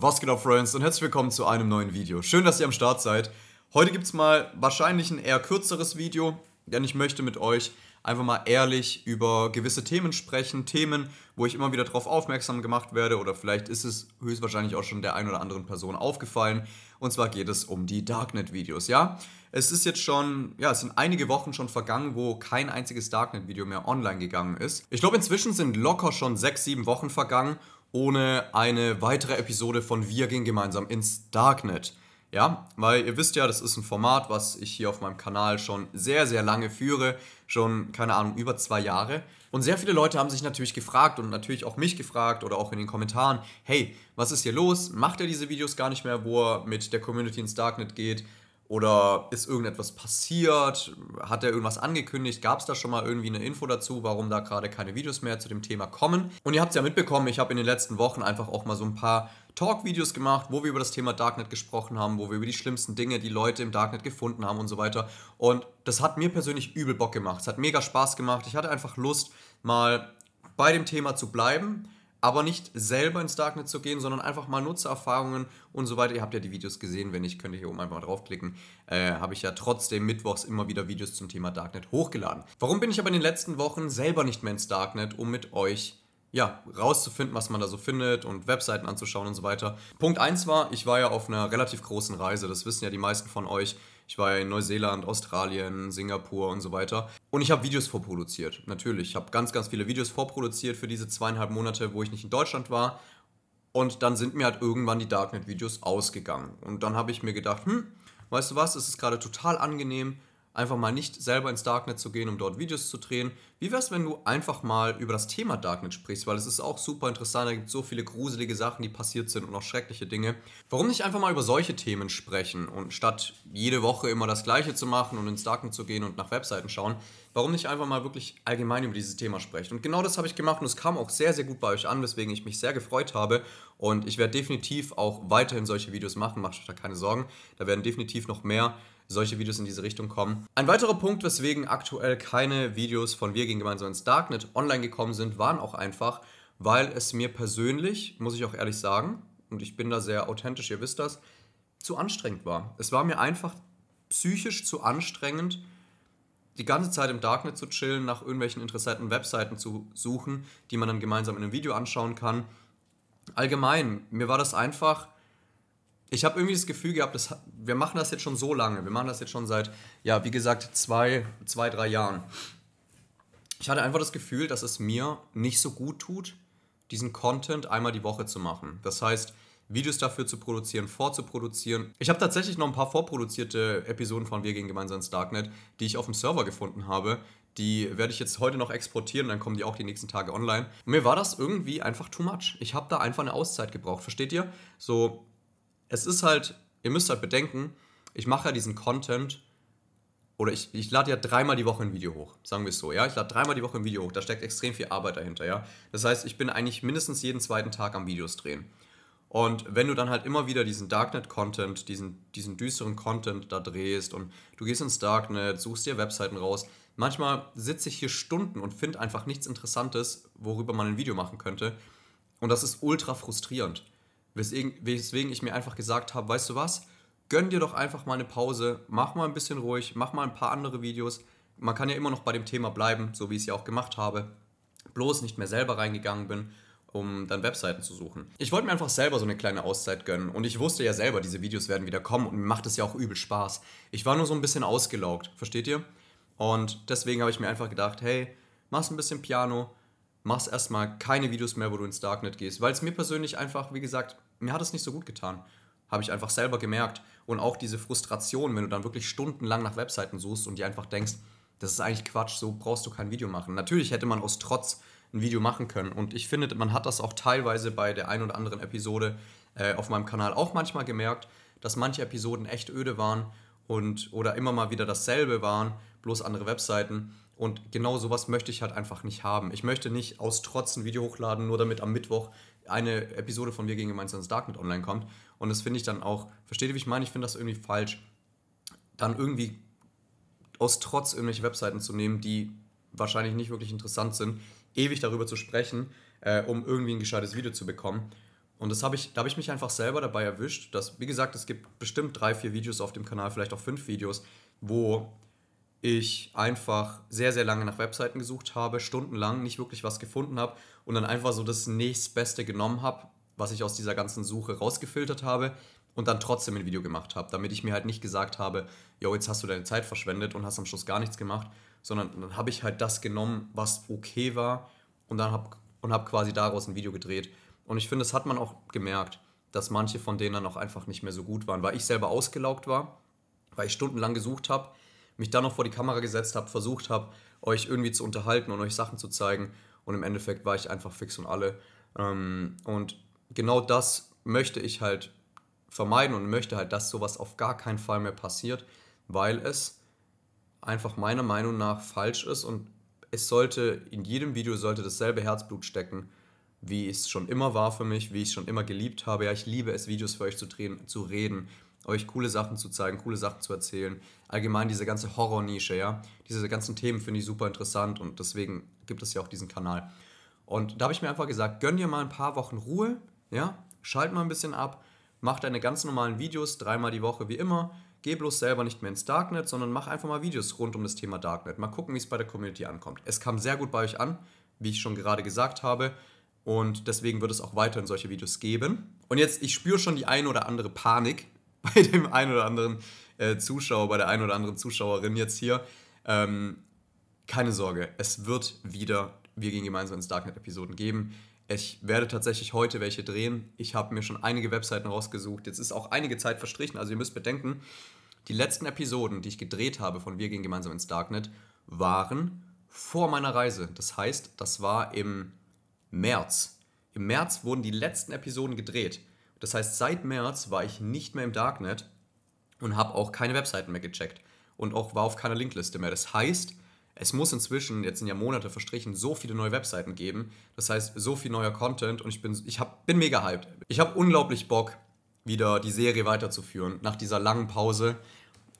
Was geht ab, Friends, und herzlich willkommen zu einem neuen Video. Schön, dass ihr am Start seid. Heute gibt es mal wahrscheinlich ein eher kürzeres Video, denn ich möchte mit euch einfach mal ehrlich über gewisse Themen sprechen. Themen, wo ich immer wieder darauf aufmerksam gemacht werde oder vielleicht ist es höchstwahrscheinlich auch schon der ein oder anderen Person aufgefallen. Und zwar geht es um die Darknet-Videos, ja? Es ist jetzt schon, ja, es sind einige Wochen schon vergangen, wo kein einziges Darknet-Video mehr online gegangen ist. Ich glaube, inzwischen sind locker schon sechs, sieben Wochen vergangen ohne eine weitere Episode von Wir gehen gemeinsam ins Darknet. Ja, weil ihr wisst ja, das ist ein Format, was ich hier auf meinem Kanal schon sehr, sehr lange führe, schon, keine Ahnung, über zwei Jahre. Und sehr viele Leute haben sich natürlich gefragt und natürlich auch mich gefragt oder auch in den Kommentaren, hey, was ist hier los? Macht er diese Videos gar nicht mehr, wo er mit der Community ins Darknet geht? Oder ist irgendetwas passiert? Hat er irgendwas angekündigt? Gab es da schon mal irgendwie eine Info dazu, warum da gerade keine Videos mehr zu dem Thema kommen? Und ihr habt es ja mitbekommen, ich habe in den letzten Wochen einfach auch mal so ein paar Talk-Videos gemacht, wo wir über das Thema Darknet gesprochen haben, wo wir über die schlimmsten Dinge, die Leute im Darknet gefunden haben und so weiter. Und das hat mir persönlich übel Bock gemacht. Es hat mega Spaß gemacht. Ich hatte einfach Lust, mal bei dem Thema zu bleiben aber nicht selber ins Darknet zu gehen, sondern einfach mal Nutzererfahrungen und so weiter. Ihr habt ja die Videos gesehen, wenn nicht, könnt ihr hier oben einfach mal draufklicken. Äh, Habe ich ja trotzdem mittwochs immer wieder Videos zum Thema Darknet hochgeladen. Warum bin ich aber in den letzten Wochen selber nicht mehr ins Darknet, um mit euch ja, rauszufinden, was man da so findet und Webseiten anzuschauen und so weiter. Punkt 1 war, ich war ja auf einer relativ großen Reise, das wissen ja die meisten von euch. Ich war in Neuseeland, Australien, Singapur und so weiter. Und ich habe Videos vorproduziert, natürlich. Ich habe ganz, ganz viele Videos vorproduziert für diese zweieinhalb Monate, wo ich nicht in Deutschland war. Und dann sind mir halt irgendwann die Darknet-Videos ausgegangen. Und dann habe ich mir gedacht, hm, weißt du was, es ist gerade total angenehm, einfach mal nicht selber ins Darknet zu gehen, um dort Videos zu drehen. Wie wäre es, wenn du einfach mal über das Thema Darknet sprichst, weil es ist auch super interessant, da gibt es so viele gruselige Sachen, die passiert sind und auch schreckliche Dinge. Warum nicht einfach mal über solche Themen sprechen und statt jede Woche immer das Gleiche zu machen und ins Darknet zu gehen und nach Webseiten schauen, warum nicht einfach mal wirklich allgemein über dieses Thema sprechen? Und genau das habe ich gemacht und es kam auch sehr, sehr gut bei euch an, weswegen ich mich sehr gefreut habe und ich werde definitiv auch weiterhin solche Videos machen, macht euch da keine Sorgen, da werden definitiv noch mehr solche Videos in diese Richtung kommen. Ein weiterer Punkt, weswegen aktuell keine Videos von Wir gehen gemeinsam ins Darknet online gekommen sind, waren auch einfach, weil es mir persönlich, muss ich auch ehrlich sagen, und ich bin da sehr authentisch, ihr wisst das, zu anstrengend war. Es war mir einfach psychisch zu anstrengend, die ganze Zeit im Darknet zu chillen, nach irgendwelchen interessanten Webseiten zu suchen, die man dann gemeinsam in einem Video anschauen kann. Allgemein, mir war das einfach ich habe irgendwie das Gefühl gehabt, das, wir machen das jetzt schon so lange. Wir machen das jetzt schon seit, ja, wie gesagt, zwei, zwei, drei Jahren. Ich hatte einfach das Gefühl, dass es mir nicht so gut tut, diesen Content einmal die Woche zu machen. Das heißt, Videos dafür zu produzieren, vorzuproduzieren. Ich habe tatsächlich noch ein paar vorproduzierte Episoden von Wir gehen gemeinsam ins Darknet, die ich auf dem Server gefunden habe. Die werde ich jetzt heute noch exportieren, dann kommen die auch die nächsten Tage online. Und mir war das irgendwie einfach too much. Ich habe da einfach eine Auszeit gebraucht, versteht ihr? So, es ist halt, ihr müsst halt bedenken, ich mache ja diesen Content oder ich, ich lade ja dreimal die Woche ein Video hoch, sagen wir es so, ja. Ich lade dreimal die Woche ein Video hoch, da steckt extrem viel Arbeit dahinter, ja. Das heißt, ich bin eigentlich mindestens jeden zweiten Tag am Videos drehen. Und wenn du dann halt immer wieder diesen Darknet-Content, diesen, diesen düsteren Content da drehst und du gehst ins Darknet, suchst dir Webseiten raus, manchmal sitze ich hier Stunden und finde einfach nichts Interessantes, worüber man ein Video machen könnte. Und das ist ultra frustrierend. Weswegen, ich mir einfach gesagt habe, weißt du was, gönn dir doch einfach mal eine Pause, mach mal ein bisschen ruhig, mach mal ein paar andere Videos. Man kann ja immer noch bei dem Thema bleiben, so wie ich es ja auch gemacht habe. Bloß nicht mehr selber reingegangen bin, um dann Webseiten zu suchen. Ich wollte mir einfach selber so eine kleine Auszeit gönnen und ich wusste ja selber, diese Videos werden wieder kommen und mir macht es ja auch übel Spaß. Ich war nur so ein bisschen ausgelaugt, versteht ihr? Und deswegen habe ich mir einfach gedacht, hey, machst ein bisschen Piano, machst erstmal keine Videos mehr, wo du ins Darknet gehst, weil es mir persönlich einfach, wie gesagt, mir hat es nicht so gut getan. Habe ich einfach selber gemerkt. Und auch diese Frustration, wenn du dann wirklich stundenlang nach Webseiten suchst und dir einfach denkst, das ist eigentlich Quatsch, so brauchst du kein Video machen. Natürlich hätte man aus Trotz ein Video machen können. Und ich finde, man hat das auch teilweise bei der einen oder anderen Episode äh, auf meinem Kanal auch manchmal gemerkt, dass manche Episoden echt öde waren und oder immer mal wieder dasselbe waren, bloß andere Webseiten. Und genau sowas möchte ich halt einfach nicht haben. Ich möchte nicht aus Trotz ein Video hochladen, nur damit am Mittwoch eine Episode von Wir gegen Gemeinsames Darknet online kommt. Und das finde ich dann auch, versteht ihr, wie ich meine? Ich finde das irgendwie falsch, dann irgendwie aus Trotz irgendwelche Webseiten zu nehmen, die wahrscheinlich nicht wirklich interessant sind, ewig darüber zu sprechen, äh, um irgendwie ein gescheites Video zu bekommen. Und das hab ich, da habe ich mich einfach selber dabei erwischt, dass, wie gesagt, es gibt bestimmt drei, vier Videos auf dem Kanal, vielleicht auch fünf Videos, wo ich einfach sehr, sehr lange nach Webseiten gesucht habe, stundenlang nicht wirklich was gefunden habe und dann einfach so das nächstbeste genommen habe, was ich aus dieser ganzen Suche rausgefiltert habe und dann trotzdem ein Video gemacht habe, damit ich mir halt nicht gesagt habe, yo, jetzt hast du deine Zeit verschwendet und hast am Schluss gar nichts gemacht, sondern dann habe ich halt das genommen, was okay war und dann habe und hab quasi daraus ein Video gedreht. Und ich finde, das hat man auch gemerkt, dass manche von denen dann auch einfach nicht mehr so gut waren, weil ich selber ausgelaugt war, weil ich stundenlang gesucht habe, mich dann noch vor die Kamera gesetzt habe, versucht habe, euch irgendwie zu unterhalten und euch Sachen zu zeigen. Und im Endeffekt war ich einfach fix und alle. Ähm, und genau das möchte ich halt vermeiden und möchte halt, dass sowas auf gar keinen Fall mehr passiert, weil es einfach meiner Meinung nach falsch ist und es sollte in jedem Video sollte dasselbe Herzblut stecken, wie es schon immer war für mich, wie ich es schon immer geliebt habe. Ja, ich liebe es, Videos für euch zu drehen, zu reden, euch coole Sachen zu zeigen, coole Sachen zu erzählen. Allgemein diese ganze Horror-Nische, ja. Diese ganzen Themen finde ich super interessant und deswegen gibt es ja auch diesen Kanal. Und da habe ich mir einfach gesagt, gönn dir mal ein paar Wochen Ruhe, ja, schalt mal ein bisschen ab, mach deine ganz normalen Videos dreimal die Woche wie immer, geh bloß selber nicht mehr ins Darknet, sondern mach einfach mal Videos rund um das Thema Darknet. Mal gucken, wie es bei der Community ankommt. Es kam sehr gut bei euch an, wie ich schon gerade gesagt habe. Und deswegen wird es auch weiterhin solche Videos geben. Und jetzt, ich spüre schon die ein oder andere Panik bei dem einen oder anderen äh, Zuschauer, bei der einen oder anderen Zuschauerin jetzt hier. Ähm, keine Sorge, es wird wieder Wir gehen gemeinsam ins Darknet-Episoden geben. Ich werde tatsächlich heute welche drehen. Ich habe mir schon einige Webseiten rausgesucht. Jetzt ist auch einige Zeit verstrichen, also ihr müsst bedenken, die letzten Episoden, die ich gedreht habe von Wir gehen gemeinsam ins Darknet, waren vor meiner Reise. Das heißt, das war im März. Im März wurden die letzten Episoden gedreht. Das heißt, seit März war ich nicht mehr im Darknet und habe auch keine Webseiten mehr gecheckt und auch war auf keiner Linkliste mehr. Das heißt, es muss inzwischen, jetzt sind ja Monate verstrichen, so viele neue Webseiten geben. Das heißt, so viel neuer Content und ich bin, ich hab, bin mega hyped. Ich habe unglaublich Bock, wieder die Serie weiterzuführen nach dieser langen Pause.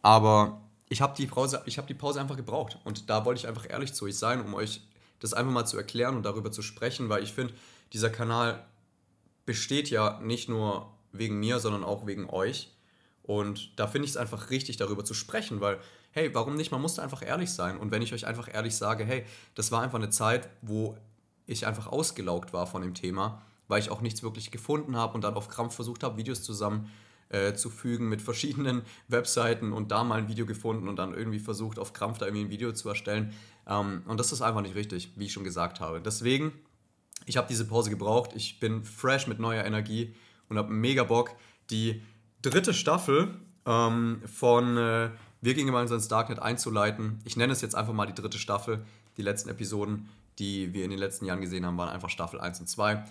Aber ich habe die, hab die Pause einfach gebraucht und da wollte ich einfach ehrlich zu euch sein, um euch das einfach mal zu erklären und darüber zu sprechen, weil ich finde, dieser Kanal besteht ja nicht nur wegen mir, sondern auch wegen euch. Und da finde ich es einfach richtig, darüber zu sprechen, weil, hey, warum nicht? Man muss da einfach ehrlich sein. Und wenn ich euch einfach ehrlich sage, hey, das war einfach eine Zeit, wo ich einfach ausgelaugt war von dem Thema, weil ich auch nichts wirklich gefunden habe und dann auf Krampf versucht habe, Videos zusammen äh, zu fügen mit verschiedenen Webseiten und da mal ein Video gefunden und dann irgendwie versucht, auf Krampf da irgendwie ein Video zu erstellen. Ähm, und das ist einfach nicht richtig, wie ich schon gesagt habe. Deswegen ich habe diese Pause gebraucht. Ich bin fresh mit neuer Energie und habe mega Bock. Die dritte Staffel ähm, von äh, Wir gehen gemeinsam ins Darknet einzuleiten. Ich nenne es jetzt einfach mal die dritte Staffel. Die letzten Episoden, die wir in den letzten Jahren gesehen haben, waren einfach Staffel 1 und 2.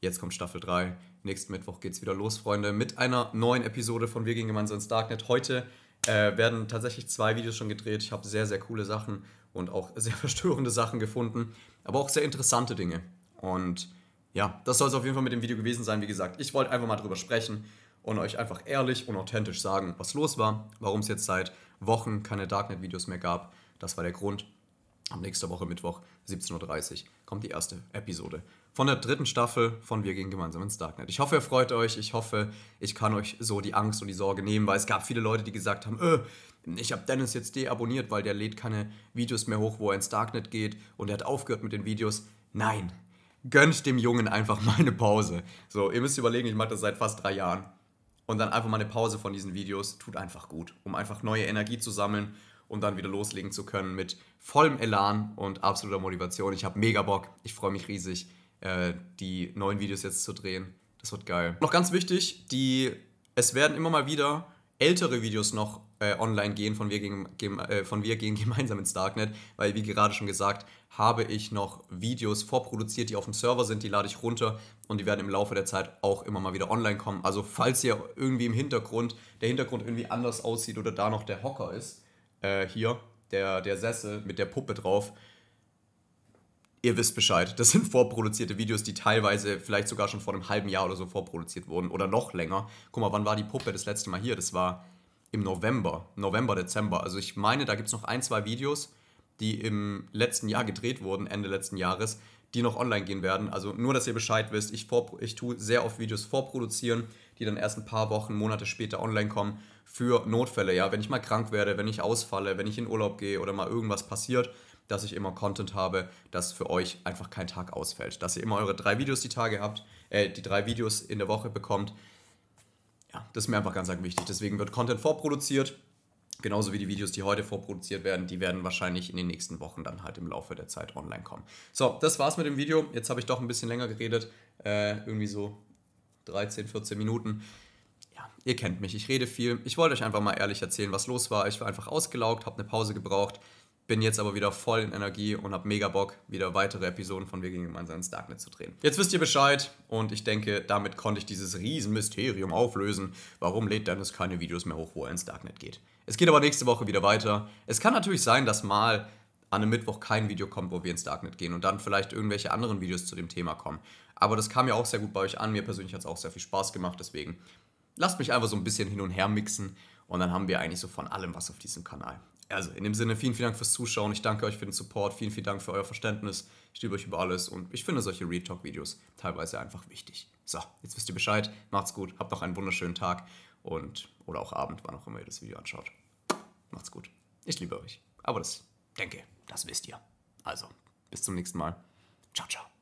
Jetzt kommt Staffel 3. Nächsten Mittwoch geht es wieder los, Freunde, mit einer neuen Episode von Wir gehen gemeinsam ins Darknet. Heute äh, werden tatsächlich zwei Videos schon gedreht. Ich habe sehr, sehr coole Sachen und auch sehr verstörende Sachen gefunden, aber auch sehr interessante Dinge. Und ja, das soll es auf jeden Fall mit dem Video gewesen sein. Wie gesagt, ich wollte einfach mal drüber sprechen und euch einfach ehrlich und authentisch sagen, was los war, warum es jetzt seit Wochen keine Darknet-Videos mehr gab. Das war der Grund. Am nächsten Woche Mittwoch, 17.30 Uhr, kommt die erste Episode von der dritten Staffel von Wir gehen gemeinsam ins Darknet. Ich hoffe, ihr freut euch. Ich hoffe, ich kann euch so die Angst und die Sorge nehmen, weil es gab viele Leute, die gesagt haben, öh, ich habe Dennis jetzt deabonniert, weil der lädt keine Videos mehr hoch, wo er ins Darknet geht und er hat aufgehört mit den Videos. Nein, gönnt dem Jungen einfach mal eine Pause. So, ihr müsst überlegen, ich mache das seit fast drei Jahren. Und dann einfach mal eine Pause von diesen Videos tut einfach gut, um einfach neue Energie zu sammeln, und dann wieder loslegen zu können mit vollem Elan und absoluter Motivation. Ich habe mega Bock, ich freue mich riesig, äh, die neuen Videos jetzt zu drehen. Das wird geil. Noch ganz wichtig, die, es werden immer mal wieder ältere Videos noch äh, online gehen von wir, gegen, äh, von wir gehen gemeinsam ins Darknet, weil wie gerade schon gesagt, habe ich noch Videos vorproduziert, die auf dem Server sind, die lade ich runter und die werden im Laufe der Zeit auch immer mal wieder online kommen. Also falls ihr irgendwie im Hintergrund, der Hintergrund irgendwie anders aussieht oder da noch der Hocker ist, äh, hier, der, der Sessel mit der Puppe drauf, ihr wisst Bescheid, das sind vorproduzierte Videos, die teilweise vielleicht sogar schon vor einem halben Jahr oder so vorproduziert wurden oder noch länger. Guck mal, wann war die Puppe das letzte Mal hier? Das war im November, November, Dezember. Also ich meine, da gibt es noch ein, zwei Videos, die im letzten Jahr gedreht wurden, Ende letzten Jahres, die noch online gehen werden. Also nur, dass ihr Bescheid wisst, ich, ich tue sehr oft Videos vorproduzieren, die dann erst ein paar Wochen, Monate später online kommen für Notfälle. Ja, wenn ich mal krank werde, wenn ich ausfalle, wenn ich in Urlaub gehe oder mal irgendwas passiert dass ich immer Content habe, dass für euch einfach kein Tag ausfällt. Dass ihr immer eure drei Videos die Tage habt, äh, die drei Videos in der Woche bekommt. Ja, das ist mir einfach ganz, ganz wichtig. Deswegen wird Content vorproduziert. Genauso wie die Videos, die heute vorproduziert werden, die werden wahrscheinlich in den nächsten Wochen dann halt im Laufe der Zeit online kommen. So, das war's mit dem Video. Jetzt habe ich doch ein bisschen länger geredet. Äh, irgendwie so 13, 14 Minuten. Ja, ihr kennt mich, ich rede viel. Ich wollte euch einfach mal ehrlich erzählen, was los war. Ich war einfach ausgelaugt, habe eine Pause gebraucht, bin jetzt aber wieder voll in Energie und habe mega Bock, wieder weitere Episoden von Wir gehen gemeinsam ins Darknet zu drehen. Jetzt wisst ihr Bescheid und ich denke, damit konnte ich dieses Riesenmysterium auflösen, warum lädt Dennis keine Videos mehr hoch, wo er ins Darknet geht. Es geht aber nächste Woche wieder weiter. Es kann natürlich sein, dass mal an einem Mittwoch kein Video kommt, wo wir ins Darknet gehen und dann vielleicht irgendwelche anderen Videos zu dem Thema kommen. Aber das kam ja auch sehr gut bei euch an. Mir persönlich hat es auch sehr viel Spaß gemacht, deswegen lasst mich einfach so ein bisschen hin und her mixen und dann haben wir eigentlich so von allem was auf diesem Kanal also in dem Sinne, vielen, vielen Dank fürs Zuschauen. Ich danke euch für den Support. Vielen, vielen Dank für euer Verständnis. Ich liebe euch über alles und ich finde solche Retalk-Videos teilweise einfach wichtig. So, jetzt wisst ihr Bescheid. Macht's gut. Habt noch einen wunderschönen Tag und oder auch Abend, wann auch immer ihr das Video anschaut. Macht's gut. Ich liebe euch. Aber das denke, das wisst ihr. Also, bis zum nächsten Mal. Ciao, ciao.